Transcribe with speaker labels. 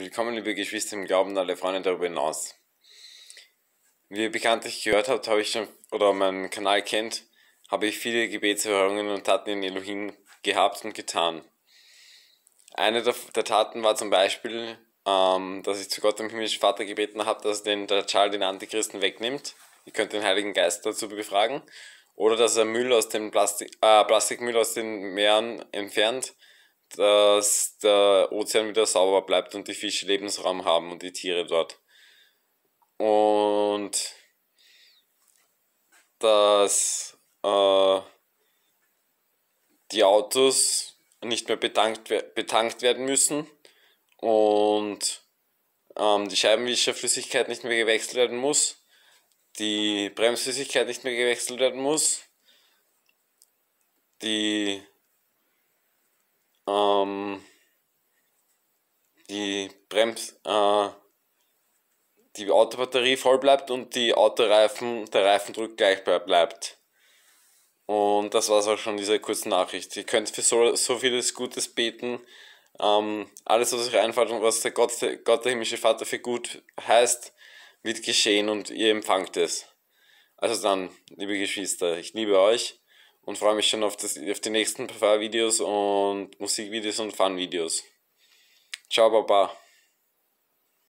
Speaker 1: Willkommen, liebe Geschwister im Glauben, alle Freunde darüber hinaus. Wie ihr bekanntlich gehört habt, habe ich schon, oder meinen Kanal kennt, habe ich viele Gebetserhörungen und Taten in Elohim gehabt und getan. Eine der, der Taten war zum Beispiel, ähm, dass ich zu Gott, dem himmlischen Vater, gebeten habe, dass den Dajjal den Antichristen wegnimmt. Ihr könnt den Heiligen Geist dazu befragen. Oder dass er Müll aus dem Plastik, äh, Plastikmüll aus den Meeren entfernt dass der Ozean wieder sauber bleibt und die Fische Lebensraum haben und die Tiere dort. Und dass äh, die Autos nicht mehr betankt, betankt werden müssen und ähm, die Scheibenwischerflüssigkeit nicht mehr gewechselt werden muss, die Bremsflüssigkeit nicht mehr gewechselt werden muss, die ähm, die Brems, äh, die Autobatterie voll bleibt und die Autoreifen, der Reifendruck gleich bleibt. Und das war es auch schon, diese kurze Nachricht. Ihr könnt für so, so vieles Gutes beten. Ähm, alles, was euch einfällt und was der Gott, Gott, der himmlische Vater, für gut heißt, wird geschehen und ihr empfangt es. Also dann, liebe Geschwister, ich liebe euch und freue mich schon auf, das, auf die nächsten paar Videos und Musikvideos und Funvideos. Ciao, Baba.